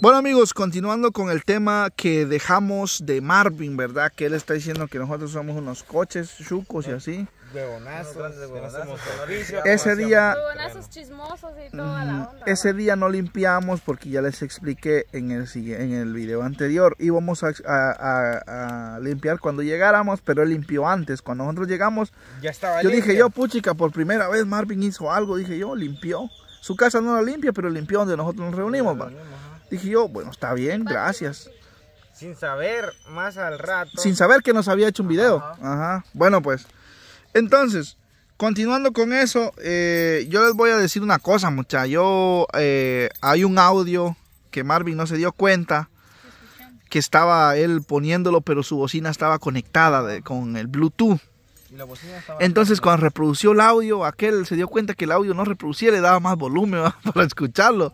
Bueno amigos, continuando con el tema que dejamos de Marvin, ¿verdad? Que él está diciendo que nosotros somos unos coches, chucos y eh, así. Ese día... Ese día no limpiamos porque ya les expliqué en el, en el video anterior. Íbamos a, limpiar cuando llegáramos, pero él limpió antes. Cuando nosotros llegamos, yo dije yo, puchica, por primera vez Marvin hizo algo. Dije yo, limpió. Su casa no la limpia, pero limpió donde nosotros nos reunimos. Dije yo, bueno, está bien, gracias. Sin saber, más al rato. Sin saber que nos había hecho un video. Ajá. Bueno, pues. Entonces, continuando con eso, eh, yo les voy a decir una cosa, muchachos. Yo, eh, hay un audio que Marvin no se dio cuenta que estaba él poniéndolo, pero su bocina estaba conectada con el Bluetooth. Entonces, cuando reprodució el audio, aquel se dio cuenta que el audio no reproducía, le daba más volumen para escucharlo.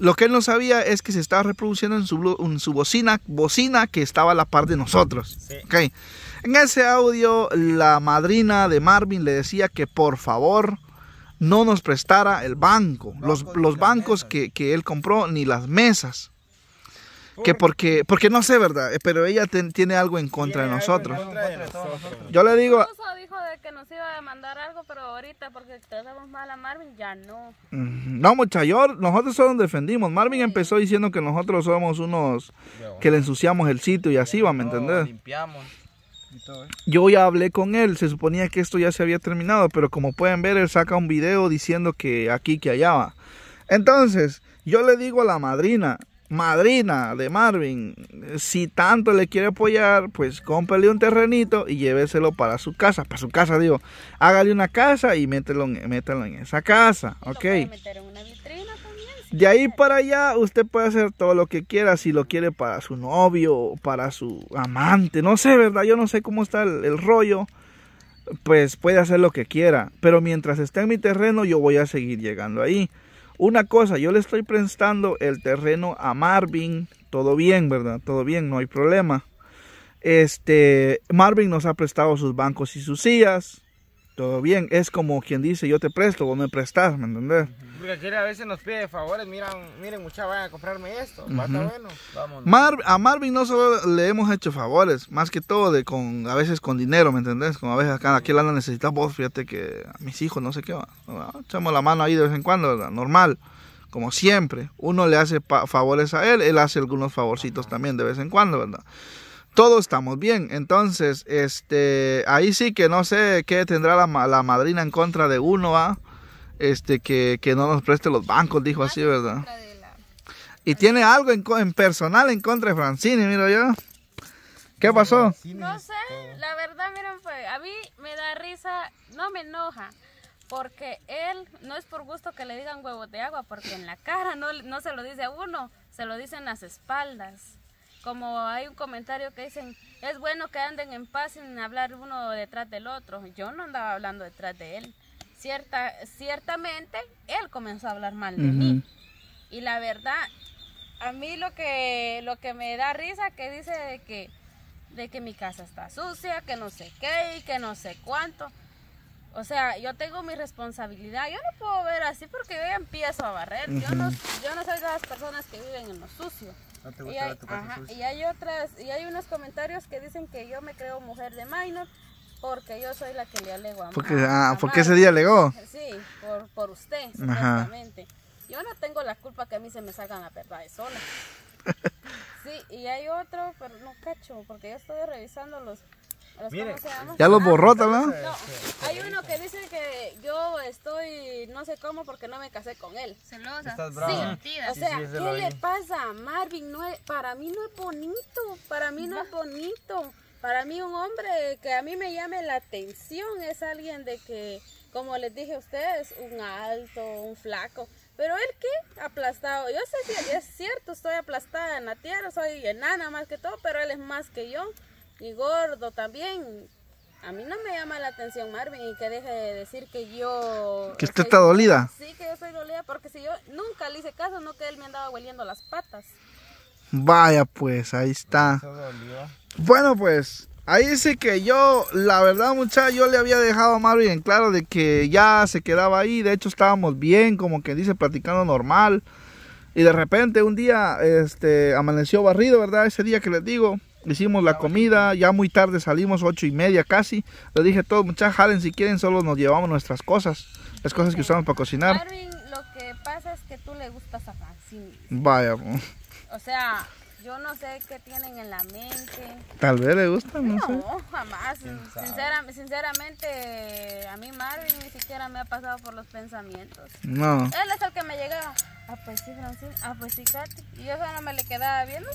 Lo que él no sabía es que se estaba reproduciendo en su, bocina, bocina que estaba a la par de nosotros. En ese audio, la madrina de Marvin le decía que por favor no nos prestara el banco, los, bancos que él compró, ni las mesas que porque, porque no sé, ¿verdad? Eh, pero ella tiene algo en contra de nosotros. Yo le digo... dijo que nos iba a demandar algo, pero ahorita porque a Marvin, ya no. No, muchachos, nosotros solo nos defendimos. Marvin empezó diciendo que nosotros somos unos que le ensuciamos el sitio y así, ¿va? ¿me entendés? limpiamos. Yo ya hablé con él, se suponía que esto ya se había terminado, pero como pueden ver, él saca un video diciendo que aquí, que allá va. Entonces, yo le digo a la madrina, madrina de Marvin. Si tanto le quiere apoyar, pues cómprele un terrenito y lléveselo para su casa. Para su casa, digo, hágale una casa y mételo en, en esa casa, ¿ok? De ahí para allá usted puede hacer todo lo que quiera, si lo quiere para su novio, para su amante, no sé, ¿verdad? Yo no sé cómo está el, el rollo, pues puede hacer lo que quiera, pero mientras esté en mi terreno yo voy a seguir llegando ahí. Una cosa, yo le estoy prestando el terreno a Marvin, todo bien, ¿verdad? Todo bien, no hay problema. Este, Marvin nos ha prestado sus bancos y sus sillas todo bien. Es como quien dice, yo te presto, vos me prestas, ¿me entendés? Porque a veces nos pide favores, miren, a comprarme esto, bueno, a Marvin no solo le hemos hecho favores, más que todo de con, a veces con dinero, ¿me entendés? Como a veces acá, aquí la necesitas vos, fíjate que a mis hijos, no sé qué, echamos la mano ahí de vez en cuando, ¿verdad? normal. Como siempre, uno le hace favores a él, él hace algunos favorcitos también de vez en cuando, ¿verdad? todos estamos bien. Entonces, este, ahí sí que no sé qué tendrá la, la madrina en contra de uno, ¿ah? Este, que, que, no nos preste los bancos, dijo así, ¿verdad? Y tiene algo en, en personal en contra de Francine, mira yo. ¿Qué pasó? No sé, la verdad, miren, a mí me da risa, no me enoja, porque él no es por gusto que le digan huevos de agua, porque en la cara no, no se lo dice a uno, se lo dicen las espaldas como hay un comentario que dicen, es bueno que anden en paz sin hablar uno detrás del otro. Yo no andaba hablando detrás de él. Cierta, ciertamente, él comenzó a hablar mal de mí. Y la verdad, a mí lo que, lo que me da risa que dice de que, de que mi casa está sucia, que no sé qué y que no sé cuánto. O sea, yo tengo mi responsabilidad. Yo no puedo ver así porque yo ya empiezo a barrer. Yo no yo no soy de las personas que viven en lo sucio. y, hay, otras y hay unos comentarios que dicen que yo me creo mujer de minor porque yo soy la que le alegó a porque, ah, ¿Por qué ah, se alegó Sí, por, por usted, Exactamente. Yo no tengo la culpa que a mí se me salgan La verdad de sola sí, y hay otro, pero no cacho, porque yo estoy revisando los... ya los ah, borró, ¿verdad? No, no sé cómo porque no me casé con él. Celosa. o sea, ¿qué le pasa a Marvin? No es, para mí no es bonito, para mí no, es bonito. Para mí un hombre que a mí me llame la atención es alguien de que, como les dije a ustedes, un alto, un flaco. Pero él qué, aplastado. Yo sé que es cierto, estoy aplastada en la tierra, soy enana más que todo, pero él es más que yo. Y gordo también, a mí no me llama la atención Marvin y que deje de decir que yo... Que usted está dolida. Sí, que yo soy dolida porque si yo nunca le hice caso, no que él me andaba hueliendo las patas. Vaya pues, ahí está. Bueno pues, ahí sí que yo, la verdad muchacha, yo le había dejado a Marvin en claro de que ya se quedaba ahí, de hecho estábamos bien, como que dice, platicando normal. Y de repente un día, este, amaneció barrido, ¿verdad? Ese día que les digo hicimos la comida, ya muy tarde salimos, ocho y media casi. Le dije a todos, muchachos, jalen si quieren, solo nos llevamos nuestras cosas, las cosas que usamos para cocinar. Marvin, lo que pasa es que tú le gustas a Francine. Vaya. Pues. O sea, yo no sé qué tienen en la mente. Tal vez le gusta, no, no sé. No, jamás. sinceramente, a mí Marvin ni siquiera me ha pasado por los pensamientos. No. Él es el que me llegaba. Ah, pues sí, Francine. Ah, pues sí, Katy. Y yo solo me le quedaba viendo.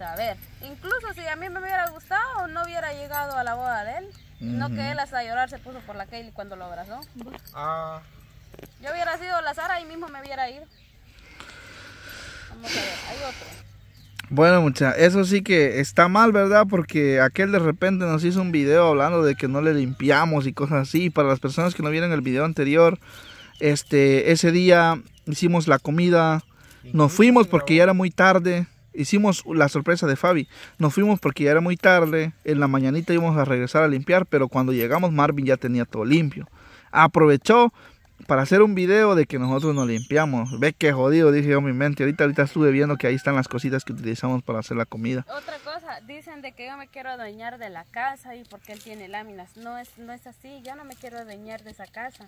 A ver, Incluso si a mí me hubiera gustado, no hubiera llegado a la boda de él. No que él hasta llorar se puso por la Kaylee cuando lo abrazó. Ah. Yo hubiera sido la Sara y mismo me hubiera ido. Vamos a ver, hay otro. Bueno, muchachos, eso sí que está mal, ¿verdad? Porque aquel de repente nos hizo un video hablando de que no le limpiamos y cosas así. Para las personas que no vieron el video anterior, este, ese día hicimos la comida, nos fuimos porque ya era muy tarde hicimos la sorpresa de Fabi. Nos fuimos porque ya era muy tarde, en la mañanita íbamos a regresar a limpiar, pero cuando llegamos Marvin ya tenía todo limpio. Aprovechó, para hacer un video de que nosotros nos limpiamos. Ve que jodido, dije yo en mi mente. Ahorita, ahorita estuve viendo que ahí están las cositas que utilizamos para hacer la comida. Otra cosa, dicen de que yo me quiero adueñar de la casa y porque él tiene láminas. No es, no es así, yo no me quiero adueñar de esa casa.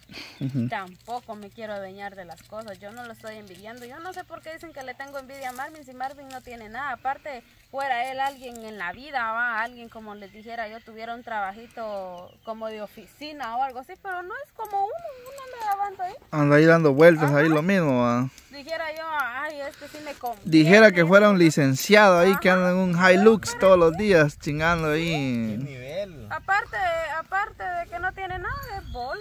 Tampoco me quiero adueñar de las cosas. Yo no lo estoy envidiando. Yo no sé por qué dicen que le tengo envidia a Marvin si Marvin no tiene nada. Aparte, fuera él alguien en la vida, alguien como les dijera yo tuviera un trabajito como de oficina o algo así, pero no es como uno, uno da ahí? Anda ahí dando vueltas, ahí lo mismo. Dijera yo, ay, este sí me Dijera que fuera un licenciado ahí que anda en un Hilux todos los días chingando ahí. ¿Qué nivel? Aparte, aparte de que no tiene nada, de bol.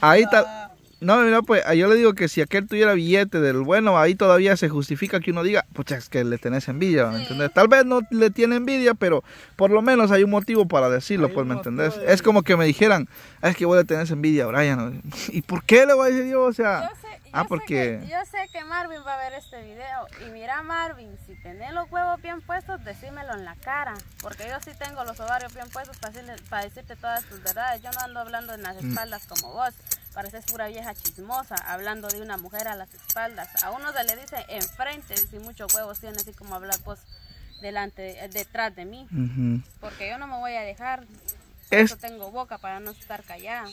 Ahí está... Ah. No, mira, pues yo le digo que si aquel tuviera billete del bueno, ahí todavía se justifica que uno diga, pues es que le tenés envidia, ¿me entendés? Tal vez no le tiene envidia, pero por lo menos hay un motivo para decirlo, pues, ¿me entendés? Es como que me dijeran, es que vos le tenés envidia a Brian. ¿Y por qué le voy a decir yo? O sea, ah, yo porque... Sé que, yo sé que Marvin va a ver este video. Y mira, Marvin, si tenés los huevos bien puestos, decímelo en la cara. Porque yo sí tengo los ovarios bien puestos para, decirte todas tus verdades. Yo no ando hablando en las mm. espaldas como vos. Pareces pura vieja chismosa, hablando de una mujer a las espaldas. A uno se le dice enfrente si muchos huevos tiene, así como hablar vos delante, eh, detrás de mí. Porque yo no me voy a dejar. Es... Yo tengo boca para no estar callada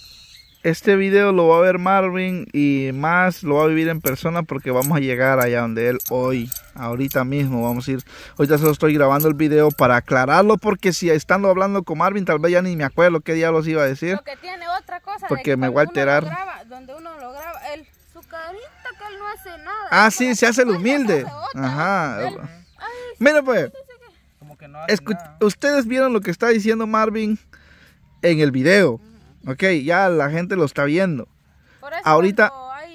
este video lo va a ver Marvin y más lo va a vivir en persona porque vamos a llegar allá donde él hoy, ahorita mismo vamos a ir. Ahorita solo estoy grabando el video para aclararlo porque si estando hablando con Marvin tal vez ya ni me acuerdo qué diablos iba a decir. Porque tiene otra cosa. me voy a alterar. Ah, sí, se hace el humilde. Ajá. Mira pues. Ustedes vieron lo que está diciendo Marvin en el video. Ok, ya la gente lo está viendo. Por eso Ahorita... Cuando,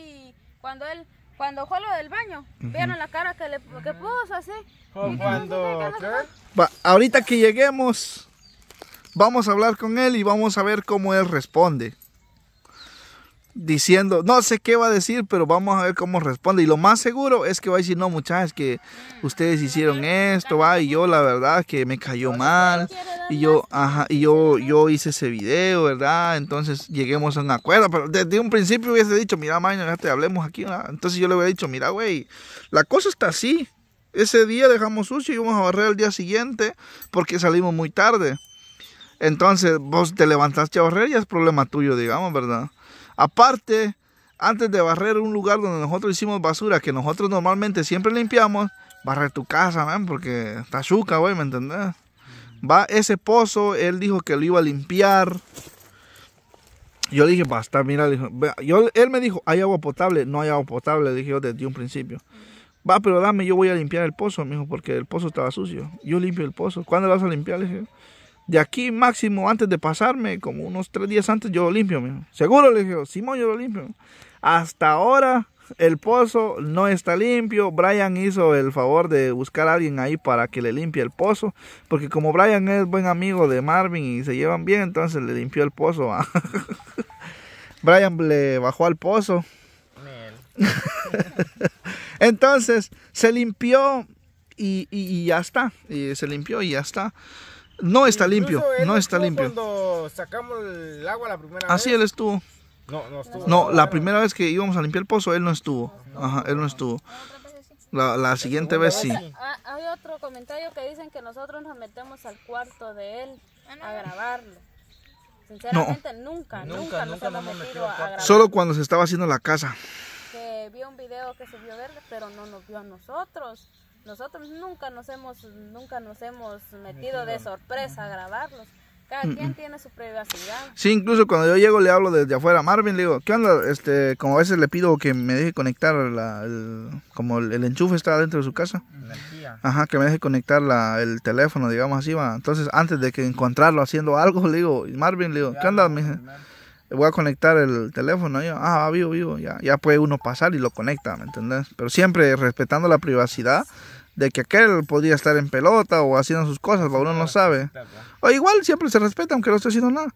cuando él cuando fue lo del baño, vieron la cara que, le, que puso así. Cuando, ahorita que lleguemos, vamos a hablar con él y vamos a ver cómo él responde diciendo, no sé qué va a decir, pero vamos a ver cómo responde. Y lo más seguro es que va a decir, no, muchachas, que ustedes hicieron esto, va, y yo la verdad que me cayó mal, y yo, ajá, y yo, yo hice ese video, ¿verdad? Entonces lleguemos a una cuerda pero desde un principio hubiese dicho, mira, mañana te hablemos aquí, entonces yo le hubiera dicho, mira, güey, la cosa está así. Ese día dejamos sucio y vamos a barrer el día siguiente porque salimos muy tarde. Entonces, vos te levantaste a barrer y es problema tuyo, digamos, ¿verdad? Aparte, antes de barrer un lugar donde nosotros hicimos basura, que nosotros normalmente siempre limpiamos, barre tu casa, man, porque está chuca, güey, ¿me entendés? Va ese pozo, él dijo que lo iba a limpiar. Yo dije, basta, mira, él me dijo, hay agua potable, no hay agua potable, le dije yo desde un principio. Va, pero dame, yo voy a limpiar el pozo, me dijo, porque el pozo estaba sucio. Yo limpio el pozo. ¿Cuándo lo vas a limpiar? Le dije, de aquí máximo antes de pasarme, como unos tres días antes, yo lo limpio, Seguro le dije, Simón, yo lo limpio. Hasta ahora el pozo no está limpio. Brian hizo el favor de buscar a alguien ahí para que le limpie el pozo. Porque como Brian es buen amigo de Marvin y se llevan bien, entonces le limpió el pozo. A... Brian le bajó al pozo. entonces se limpió y, ya está. se limpió y ya está. No está limpio, no está limpio. sacamos el agua la primera Así ah, él estuvo. No, no estuvo. No, la primera vez que íbamos a limpiar el pozo, él no estuvo. Ajá, él no estuvo. La, la siguiente vez sí. Ah, hay otro comentario que dicen que nosotros nos metemos al cuarto de él ah, a grabarlo. Sinceramente, nunca, nunca, nunca, nos hemos metido a grabar. Solo cuando se estaba haciendo la casa. Que vio un video que se vio verde, pero no nos vio a nosotros. Nosotros nunca nos hemos, nunca nos hemos metido de sorpresa a grabarlos. Cada mm, quien mm. tiene su privacidad. Sí, incluso cuando yo llego le hablo desde afuera Marvin, le digo, ¿qué onda? Este, como a veces le pido que me deje conectar, la, como el, enchufe está dentro de su casa. Ajá, que me deje conectar la, el teléfono, digamos así, va. Entonces, antes de que encontrarlo haciendo algo, le digo, Marvin, le digo, ¿qué onda? voy a conectar el teléfono. Ah, ah, vivo, vivo, ya, ya puede uno pasar y lo conecta, ¿me entendés? Pero siempre respetando la privacidad de que aquel podría estar en pelota o haciendo sus cosas, uno no sabe. O igual siempre se respeta, aunque no esté haciendo nada.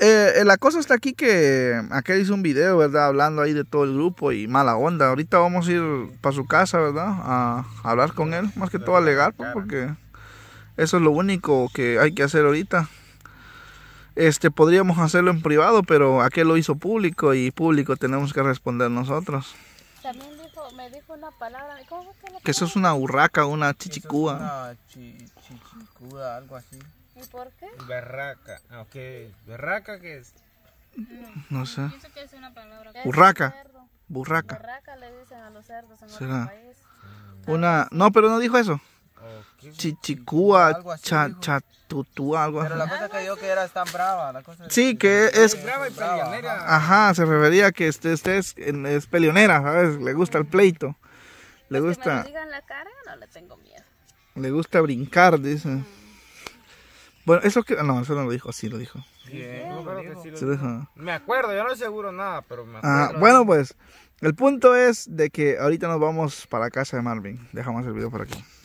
Eh, eh, la cosa está aquí que aquel hizo un video, ¿verdad? Hablando ahí de todo el grupo y mala onda. Ahorita vamos a ir para su casa, ¿verdad? A, hablar con él, más que todo a alegar, pues, porque eso es lo único que hay que hacer ahorita este, podríamos hacerlo en privado, pero aquel lo hizo público y público tenemos que responder nosotros. También dijo, me dijo una palabra, ¿cómo que, que eso es una urraca, una chichicúa. Una chichicúa, algo así. ¿Y por qué? Berraca, Ah, qué berraca que es. No, mm. no sé. Eso que es una palabra. Burraca. Burraca le dicen a los cerdos en ¿Será? País. Mm. Una, no, pero no dijo eso. Chichicúa, algo así. Pero la cosa que dijo que era tan brava. La cosa sí, que es... brava y Ajá, se refería a que este, este es, es, peleonera, ¿sabes? Le gusta el pleito. Le gusta... digan la no le tengo miedo. Le gusta brincar, dice. Mm. Bueno, eso que... No, eso no lo dijo, sí lo dijo. Bien, no, sí lo dijo. Me acuerdo, yo no seguro nada, pero me ah, acuerdo. bueno, pues, el punto es de que ahorita nos vamos para la casa de Marvin. Dejamos el video por aquí.